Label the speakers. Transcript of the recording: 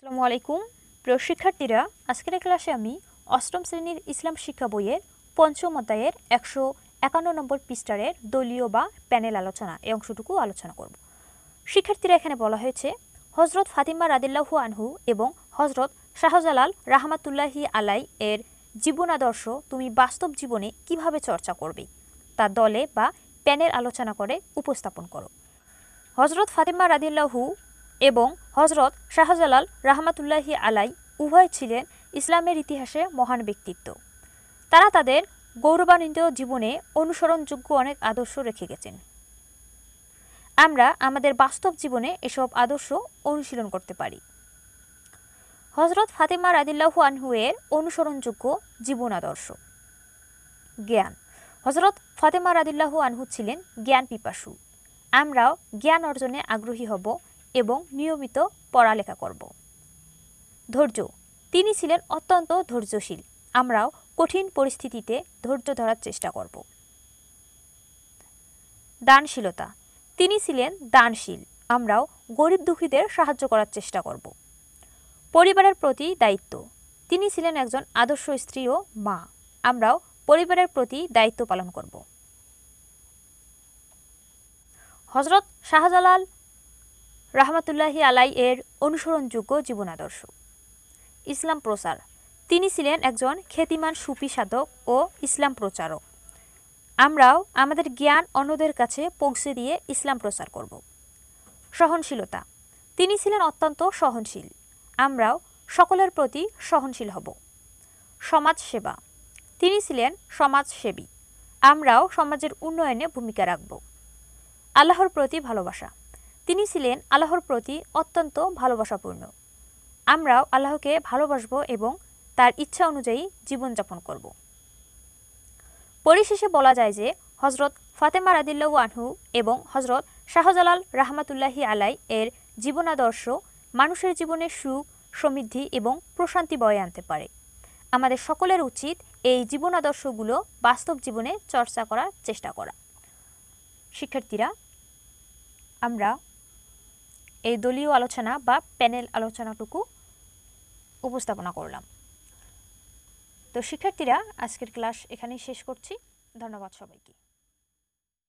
Speaker 1: আসসালামু আলাইকুম প্রিয় শিক্ষার্থীরা আজকের ক্লাসে আমি অষ্টম শ্রেণীর ইসলাম শিক্ষা বইয়ের পঞ্চম অধ্যায়ের একশো একান্ন নম্বর পৃষ্ঠারের দলীয় বা প্যানেল আলোচনা এই অংশটুকু আলোচনা করব শিক্ষার্থীরা এখানে বলা হয়েছে হজরত ফাতিমা রাদিল্লাহু আনহু এবং হজরত শাহজালাল রাহমাতুল্লাহি আলাই এর জীবনাদর্শ তুমি বাস্তব জীবনে কিভাবে চর্চা করবে তা দলে বা প্যানেল আলোচনা করে উপস্থাপন করো হজরত ফাতিমা রাদিল্লাহু এবং হজরত শাহজালাল রাহমাতুল্লাহি আলাই উভয় ছিলেন ইসলামের ইতিহাসে মহান ব্যক্তিত্ব তারা তাদের গৌরবান্বিত জীবনে অনুসরণযোগ্য অনেক আদর্শ রেখে গেছেন আমরা আমাদের বাস্তব জীবনে এসব আদর্শ অনুশীলন করতে পারি হজরত ফাতেমা রাদিল্লাহু আনহুয়ের অনুসরণযোগ্য জীবন আদর্শ জ্ঞান হজরত ফাতেমা রাদিল্লাহু আনহু ছিলেন জ্ঞান পিপাসু আমরাও জ্ঞান অর্জনে আগ্রহী হব এবং নিয়মিত পড়ালেখা করব ধৈর্য তিনি ছিলেন অত্যন্ত ধৈর্যশীল আমরাও কঠিন পরিস্থিতিতে ধৈর্য ধরার চেষ্টা করব দানশীলতা তিনি ছিলেন দানশীল আমরাও গরিব দুঃখীদের সাহায্য করার চেষ্টা করব পরিবারের প্রতি দায়িত্ব তিনি ছিলেন একজন আদর্শ স্ত্রী ও মা আমরাও পরিবারের প্রতি দায়িত্ব পালন করব হজরত শাহজালাল রাহমাতুল্লাহি আলাই এর অনুসরণযোগ্য জীবনাদর্শ ইসলাম প্রচার তিনি ছিলেন একজন খ্যাতিমান সুফি সাধক ও ইসলাম প্রচারক আমরাও আমাদের জ্ঞান অন্যদের কাছে পৌঁছে দিয়ে ইসলাম প্রচার করব সহনশীলতা তিনি ছিলেন অত্যন্ত সহনশীল আমরাও সকলের প্রতি সহনশীল হব সমাজ সেবা তিনি ছিলেন সমাজসেবী আমরাও সমাজের উন্নয়নে ভূমিকা রাখব আল্লাহর প্রতি ভালোবাসা তিনি ছিলেন আল্লাহর প্রতি অত্যন্ত ভালোবাসাপূর্ণ আমরাও আল্লাহকে ভালোবাসব এবং তার ইচ্ছা অনুযায়ী জীবনযাপন করব পরিশেষে বলা যায় যে হজরত ফাতেমা রাদিল্লাউ আনহু এবং হজরত শাহজালাল রাহমাতুল্লাহি আলাই এর জীবনাদর্শ মানুষের জীবনে সুখ সমৃদ্ধি এবং প্রশান্তি বয়ে আনতে পারে আমাদের সকলের উচিত এই জীবনাদর্শগুলো বাস্তব জীবনে চর্চা করার চেষ্টা করা শিক্ষার্থীরা আমরা এই দলীয় আলোচনা বা প্যানেল আলোচনাটুকু উপস্থাপনা করলাম তো শিক্ষার্থীরা আজকের ক্লাস এখানেই শেষ করছি ধন্যবাদ সবাইকে